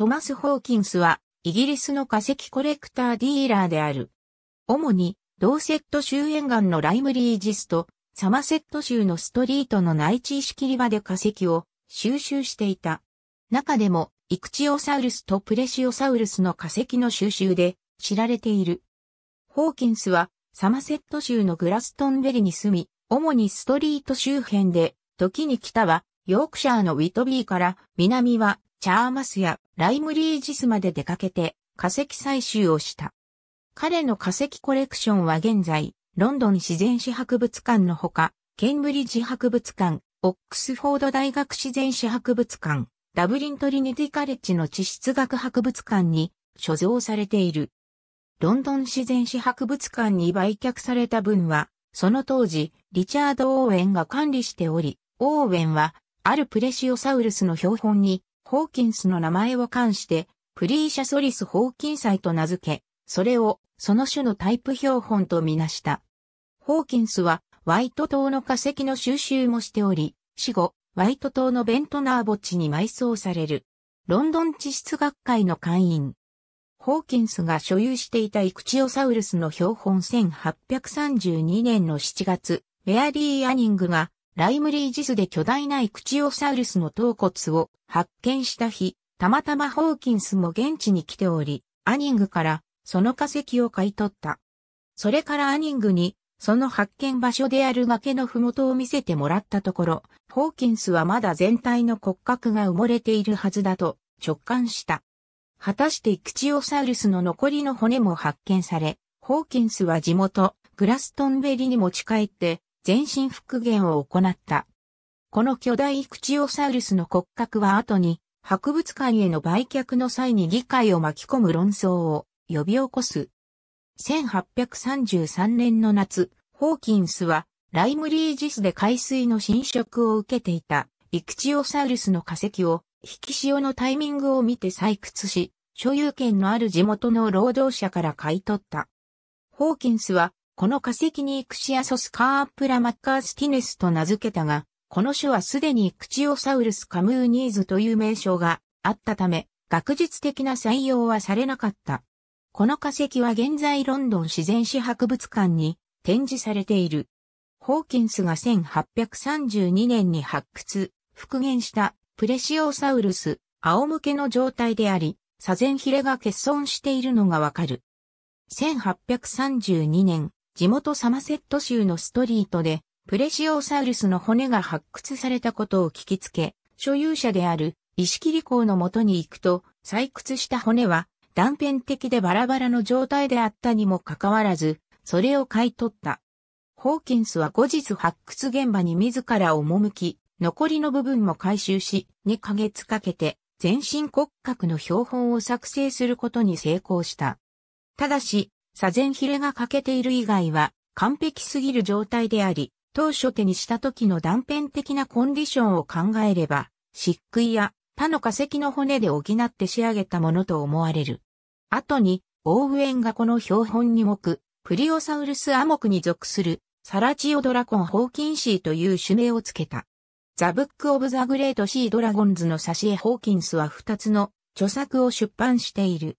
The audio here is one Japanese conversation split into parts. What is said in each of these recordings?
トマス・ホーキンスは、イギリスの化石コレクターディーラーである。主に、ドーセット州沿岸のライムリージスと、サマセット州のストリートの内地石切り場で化石を収集していた。中でも、イクチオサウルスとプレシオサウルスの化石の収集で知られている。ホーキンスは、サマセット州のグラストンベリに住み、主にストリート周辺で、時に北は、ヨークシャーのウィトビーから、南はチャーマスやライムリージスまで出かけて化石採集をした。彼の化石コレクションは現在、ロンドン自然史博物館のほか、ケンブリッジ博物館、オックスフォード大学自然史博物館、ダブリントリニティカレッジの地質学博物館に所蔵されている。ロンドン自然史博物館に売却された分は、その当時、リチャード・オーウェンが管理しており、オーウェンは、あるプレシオサウルスの標本にホーキンスの名前を冠して、プリーシャソリス・ホーキンサイと名付け、それをその種のタイプ標本とみなした。ホーキンスは、ワイト島の化石の収集もしており、死後、ワイト島のベントナー墓地に埋葬される。ロンドン地質学会の会員。ホーキンスが所有していたイクチオサウルスの標本1832年の7月、メアリー・アニングがライムリージスで巨大なイクチオサウルスの頭骨を発見した日、たまたまホーキンスも現地に来ており、アニングからその化石を買い取った。それからアニングにその発見場所である崖の麓を見せてもらったところ、ホーキンスはまだ全体の骨格が埋もれているはずだと直感した。果たしてイクチオサウルスの残りの骨も発見され、ホーキンスは地元、グラストンベリに持ち帰って、全身復元を行った。この巨大イクチオサウルスの骨格は後に博物館への売却の際に議会を巻き込む論争を呼び起こす。1833年の夏、ホーキンスはライムリージスで海水の浸食を受けていたイクチオサウルスの化石を引き潮のタイミングを見て採掘し、所有権のある地元の労働者から買い取った。ホーキンスはこの化石にイクシアソスカープラマッカースティネスと名付けたが、この種はすでにイクチオサウルスカムーニーズという名称があったため、学術的な採用はされなかった。この化石は現在ロンドン自然史博物館に展示されている。ホーキンスが1832年に発掘、復元したプレシオサウルス、仰向けの状態であり、左前ヒレが欠損しているのがわかる。1832年、地元サマセット州のストリートで、プレシオサウルスの骨が発掘されたことを聞きつけ、所有者である石切港のもとに行くと、採掘した骨は断片的でバラバラの状態であったにもかかわらず、それを買い取った。ホーキンスは後日発掘現場に自ら赴き、残りの部分も回収し、2ヶ月かけて全身骨格の標本を作成することに成功した。ただし、左前ヒレが欠けている以外は完璧すぎる状態であり、当初手にした時の断片的なコンディションを考えれば、漆喰や他の化石の骨で補って仕上げたものと思われる。後に、オーウェンがこの標本に目、プリオサウルスアモクに属するサラチオドラコンホーキンシーという種名をつけた。ザ・ブック・オブ・ザ・グレート・シー・ドラゴンズの挿絵ホーキンスは2つの著作を出版している。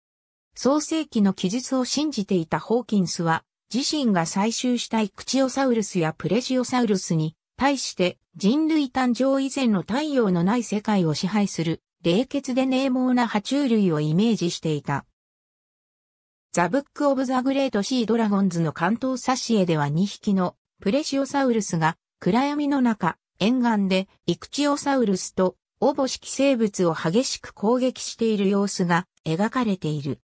創世記の記述を信じていたホーキンスは、自身が採集したイクチオサウルスやプレジオサウルスに、対して人類誕生以前の太陽のない世界を支配する、冷血で冷猛な爬虫類をイメージしていた。ザ・ブック・オブ・ザ・グレート・シー・ドラゴンズの関東挿絵では2匹のプレシオサウルスが暗闇の中、沿岸でイクチオサウルスとオボ式生物を激しく攻撃している様子が描かれている。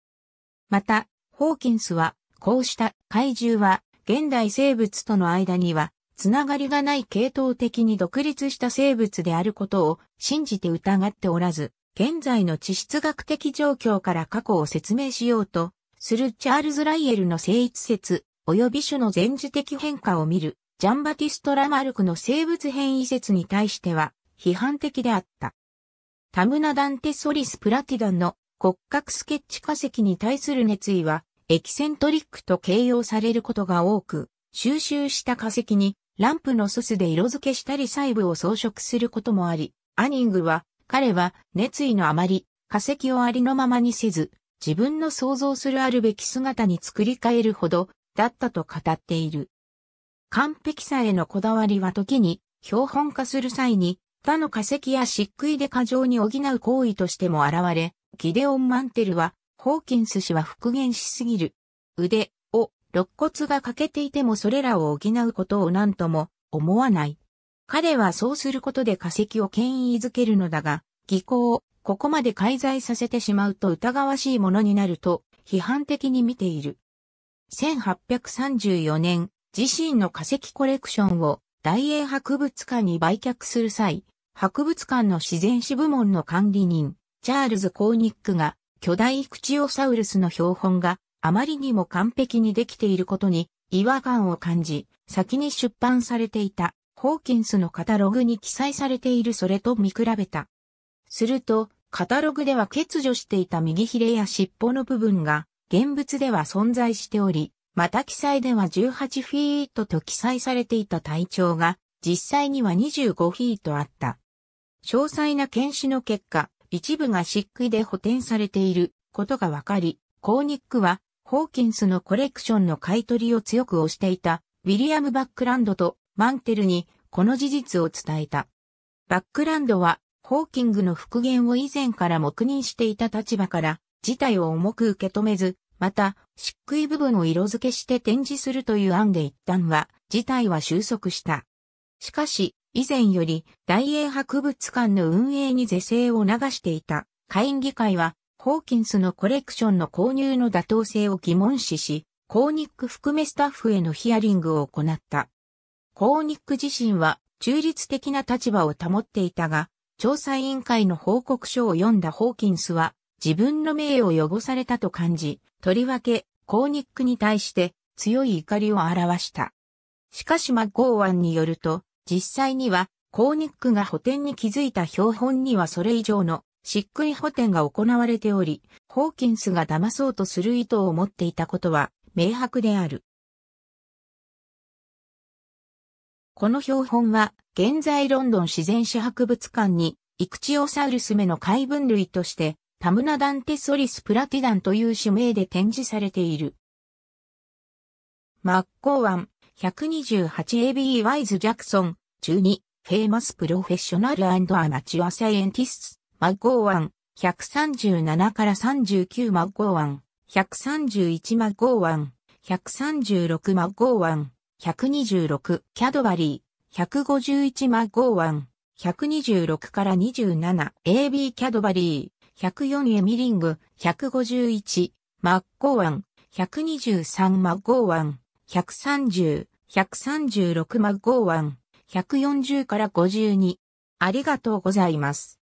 また、ホーキンスは、こうした怪獣は、現代生物との間には、つながりがない系統的に独立した生物であることを信じて疑っておらず、現在の地質学的状況から過去を説明しようと、するチャールズ・ライエルの生一説、及び種の前時的変化を見る、ジャンバティスト・ラマルクの生物変異説に対しては、批判的であった。タムナ・ダンテ・ソリス・プラティダンの骨格スケッチ化石に対する熱意は、エキセントリックと形容されることが多く、収集した化石にランプのすすで色付けしたり細部を装飾することもあり、アニングは、彼は熱意のあまり、化石をありのままにせず、自分の想像するあるべき姿に作り変えるほど、だったと語っている。完璧さへのこだわりは時に、標本化する際に、他の化石や漆喰で過剰に補う行為としても現れ、ギデオン・マンテルは、ホーキンス氏は復元しすぎる。腕を肋骨が欠けていてもそれらを補うことを何とも思わない。彼はそうすることで化石を権威づけるのだが、技巧をここまで介在させてしまうと疑わしいものになると批判的に見ている。1834年、自身の化石コレクションを大英博物館に売却する際、博物館の自然史部門の管理人、チャールズ・コーニックが巨大クチオサウルスの標本があまりにも完璧にできていることに違和感を感じ、先に出版されていたホーキンスのカタログに記載されているそれと見比べた。すると、カタログでは欠如していた右ひれや尻尾の部分が、現物では存在しており、また記載では18フィートと記載されていた体長が、実際には25フィートあった。詳細な検視の結果、一部が漆喰で補填されていることがわかり、コーニックはホーキンスのコレクションの買い取りを強く推していたウィリアム・バックランドとマンテルにこの事実を伝えた。バックランドはホーキングの復元を以前から黙認していた立場から事態を重く受け止めず、また、漆喰部分を色付けして展示するという案で一旦は、事態は収束した。しかし、以前より大英博物館の運営に是正を流していた会員議会は、ホーキンスのコレクションの購入の妥当性を疑問視し、コーニック含めスタッフへのヒアリングを行った。コーニック自身は中立的な立場を保っていたが、調査委員会の報告書を読んだホーキンスは、自分の名誉を汚されたと感じ、とりわけ、コーニックに対して強い怒りを表した。しかしマッゴーワンによると、実際には、コーニックが補填に気づいた標本にはそれ以上の漆喰補填が行われており、ホーキンスが騙そうとする意図を持っていたことは明白である。この標本は、現在ロンドン自然史博物館に、イクチオサウルス目の海分類として、タムナダンテソリスプラティダンという種名で展示されている。マッコー湾、128AB ワイズ・ジャクソン、12、フェイマス・プロフェッショナル・アマチュア・サイエンティスト、マッゴーワン、137から39マッゴーワン、131マッゴーワン、136マッゴーワン、126キャドバリー、151マッゴーワン、126から27 AB キャドバリー、104エミリング、151マッゴーワン、123マッゴーワン、130、136マッゴーワ140から52。ありがとうございます。